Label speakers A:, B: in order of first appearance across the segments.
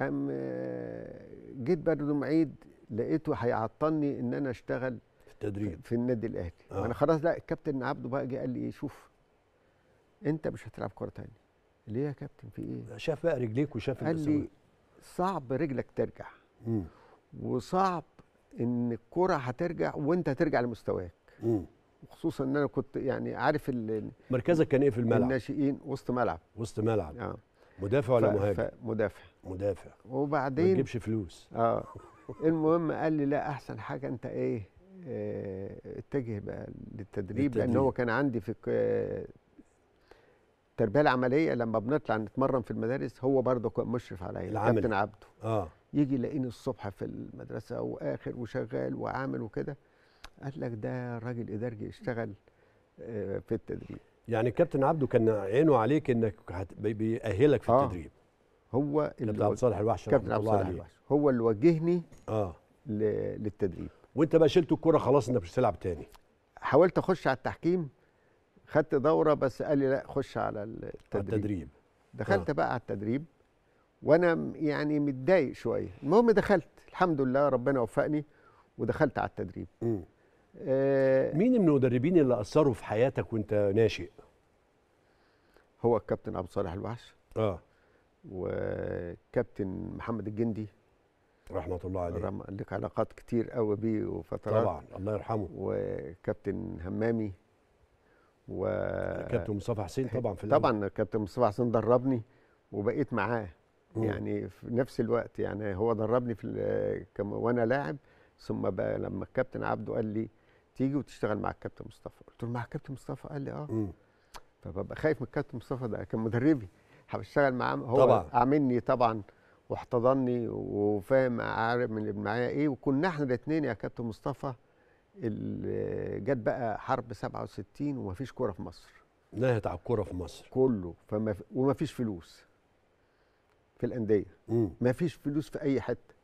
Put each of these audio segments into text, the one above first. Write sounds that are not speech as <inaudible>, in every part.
A: قام آه، جيت بعد معيد لقيته هيعطلني ان انا اشتغل في التدريب في النادي الاهلي آه. انا خلاص لا الكابتن عبده بقى جه قال لي ايه شوف انت مش هتلعب كوره ثانيه ليه يا كابتن في ايه شاف بقى رجليك وشاف قال لي صعب رجلك ترجع مم. وصعب ان الكوره هترجع وانت هترجع لمستواك وخصوصا ان انا كنت يعني عارف مركزك كان ايه في الملعب الناشئين وسط ملعب وسط ملعب آه. مدافع ولا مهاجم؟ مدافع مدافع وبعدين ما تجيبش فلوس اه <laughs> المهم قال لي لا احسن حاجه انت ايه آه، اتجه بقى للتدريب لان هو كان عندي في التربيه العمليه لما بنطلع نتمرن في المدارس هو برضه كان مشرف عليا كابتن عبده اه يجي يلاقيني الصبح في المدرسه واخر وشغال وعامل وكده قال لك ده راجل ادارجي اشتغل آه، في التدريب
B: يعني كابتن عبده كان عينه عليك انك بيأهلك في آه التدريب هو اللي عبد صالح الوحش كابتن عبد صالح الوحش
A: هو اللي وجهني اه للتدريب وانت بقى شلت الكوره خلاص انك مش هتلعب تاني حاولت اخش على التحكيم خدت دوره بس قال لي لا خش على التدريب, التدريب. دخلت آه. بقى على التدريب وانا يعني متضايق شويه المهم دخلت الحمد لله ربنا وفقني ودخلت على التدريب
B: آه مين المدربين اللي اثروا في حياتك وانت ناشئ هو الكابتن ابو صالح الوحش اه وكابتن
A: محمد الجندي رحمه الله عليه لك علاقات كتير قوي بيه وفترات طبعا الله يرحمه وكابتن همامي و كابتن مصطفى حسين طبعا في طبعا كابتن مصطفى حسين دربني وبقيت معاه مم. يعني في نفس الوقت يعني هو دربني في وانا لاعب ثم بقى لما الكابتن عبده قال لي تيجي وتشتغل مع الكابتن مصطفى قلت له مع الكابتن مصطفى قال لي اه مم. فببقى خايف من الكابتن مصطفى ده كان مدربي هبشتغل معاه هو طبعا. عاملني طبعا واحتضني وفاهم عارف من اللي معايا ايه وكنا احنا الاثنين يا كابتن مصطفى جت بقى حرب 67 ومفيش كوره في مصر نهت على الكوره في مصر كله فما ومفيش فلوس في الانديه مفيش فلوس في اي حته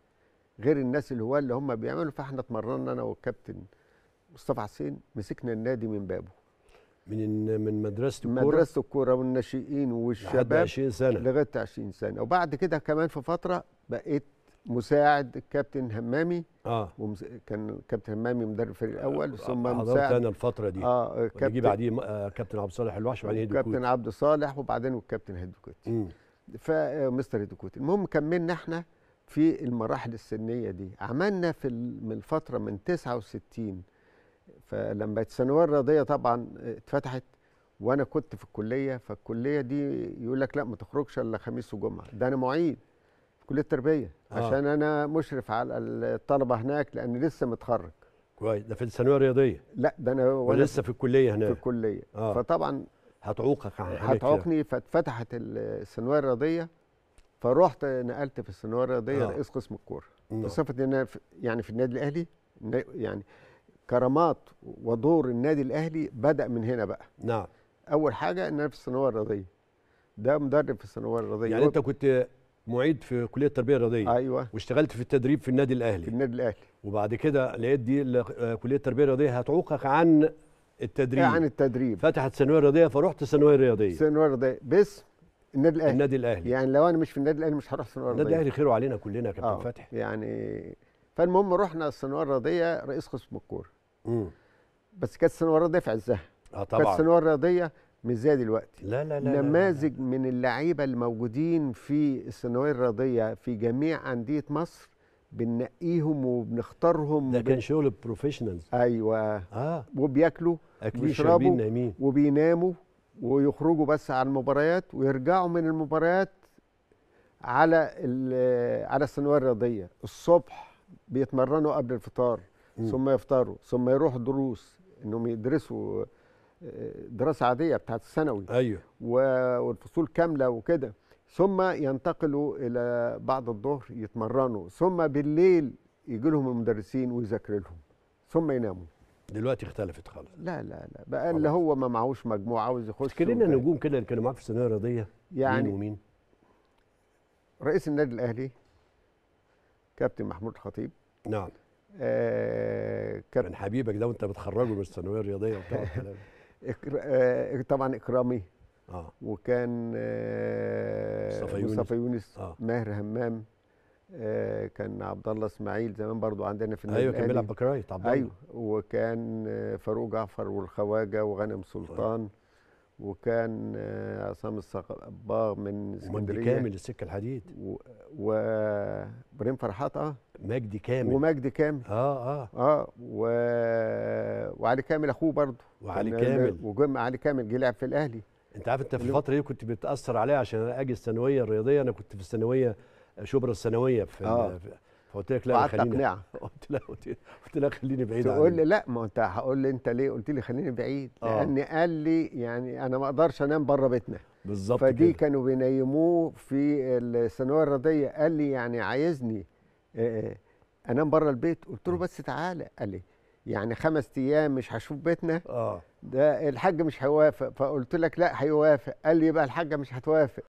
A: غير الناس اللي هو اللي هم بيعملوا فاحنا اتمرنا انا والكابتن مصطفى حسين مسكنا النادي من بابه من من مدرسه الكوره مدرسه الكوره والناشئين والشباب لغايه 20 سنه لغايه 20 سنه وبعد كده كمان في فتره بقيت مساعد الكابتن همامي اه ومس... كان كابتن همامي مدرب الفريق الاول آه ثم حضرت مساعد انا الفتره دي اه كابتن يجي بعديه
B: آه، كابتن عبد الصالح الوحش وبعدين هيدو كابتن
A: عبد الصالح وبعدين الكابتن هيدو كوتي فمستر آه، هيدو كوتي المهم كملنا احنا في المراحل السنيه دي عملنا في من الفتره من 69 فلما الثانويه الرياضيه طبعا اتفتحت وانا كنت في الكليه فالكليه دي يقول لك لا ما تخرجش الا خميس وجمعه ده انا معيد في كليه التربيه آه. عشان انا مشرف على الطلبه هناك لان لسه متخرج
B: كويس ده في الثانويه الرياضيه لا ده انا ولسه في الكليه هناك في الكليه آه. فطبعا هتعوقك هتعوقني
A: فاتفتحت الثانويه الرياضيه فروحت نقلت في الثانويه الرياضيه آه. رئيس قسم الكوره نعم. بصفتي ان انا يعني في النادي الاهلي يعني كرامات ودور النادي الاهلي بدا من هنا بقى نعم اول حاجه ان انا في الثانويه الرياضيه ده مدرب في الثانويه الرياضيه يعني انت
B: كنت معيد في كليه التربيه الرياضيه ايوه واشتغلت في التدريب في النادي الاهلي في النادي الاهلي وبعد كده لقيت دي آه، كليه التربيه الرياضيه هتعوقك عن التدريب عن التدريب فتحت الثانويه الرياضيه فرحت الثانويه الرياضيه
A: الثانويه الرياضيه باسم النادي الاهلي
B: النادي الاهلي يعني
A: لو انا مش في النادي الاهلي مش هروح الثانويه الرياضيه النادي الاهلي خيره علينا كلنا يا كابتن آه، فتحي يعني فالمهم رحنا الثانويه الرياضيه رئيس قسم الكوره بس كانت السنه الرياضيه في عزها اه طبعا كانت السنه الرياضيه مش زي دلوقتي لا لا لا نماذج لا لا. من اللعيبه الموجودين في الثانويه الرياضيه في جميع انديه مصر بنقيهم وبنختارهم ده كان شغل بروفيشنالز ايوه اه وبياكلوا وبيشربوا وبيناموا ويخرجوا بس على المباريات ويرجعوا من المباريات على على الثانويه الرياضيه الصبح بيتمرنوا قبل الفطار ثم يفطروا ثم يروحوا دروس انهم يدرسوا آه، دراسه عاديه بتاعت الثانوي ايوه والفصول كامله وكده ثم ينتقلوا الى بعد الظهر يتمرنوا ثم بالليل يجي لهم المدرسين ويذاكر لهم ثم يناموا
B: دلوقتي اختلفت خالص
A: لا لا لا بقى اللي هو ما معهوش مجموع عاوز يخش اذكر لنا
B: نجوم كده اللي كانوا معاك في الثانويه الرياضيه يعني مين ومين
A: رئيس النادي الاهلي كابتن محمود الخطيب نعم آه، كان
B: من حبيبك ده وانت بتخرجه من الثانويه الرياضيه وبتاع <laughs>
A: آه، طبعا اكرامي اه وكان آه، مصطفى يونس, مصطفى يونس آه. ماهر همام آه كان عبد الله اسماعيل زمان برضو عندنا في النادي ايوه كان بيلعب بكرايت عبد الله ايوه وكان فاروق جعفر والخواجه وغانم سلطان آه. وكان آه، عصام الصباغ من اسكندريه كامل السكه الحديد وابراهيم فرحات اه مجدي كامل ومجدي كامل اه اه اه و... وعلي كامل اخوه برضه وعلي كامل وجم علي كامل جه لعب في الاهلي
B: انت عارف انت في الفتره دي كنت بتاثر عليها عشان اجي الثانويه الرياضيه انا كنت في الثانويه شبرا الثانويه في, آه. فقلت لك لا خليني <laughs> قلت لها قلت لها خليني بعيد تقول
A: لي لا ما انت هقول لي انت ليه قلت لي خليني بعيد آه. لان قال لي يعني انا ما اقدرش انام بره بيتنا
B: بالظبط فدي
A: كده. كانوا بينيموه في الثانويه الرياضيه قال لي يعني عايزني آه، آه، انام بره البيت قلت له بس تعالى قال لي يعني خمس ايام مش هشوف بيتنا اه ده الحاج مش هيوافق فقلت لك لا هيوافق قال لي يبقى الحاجه مش هتوافق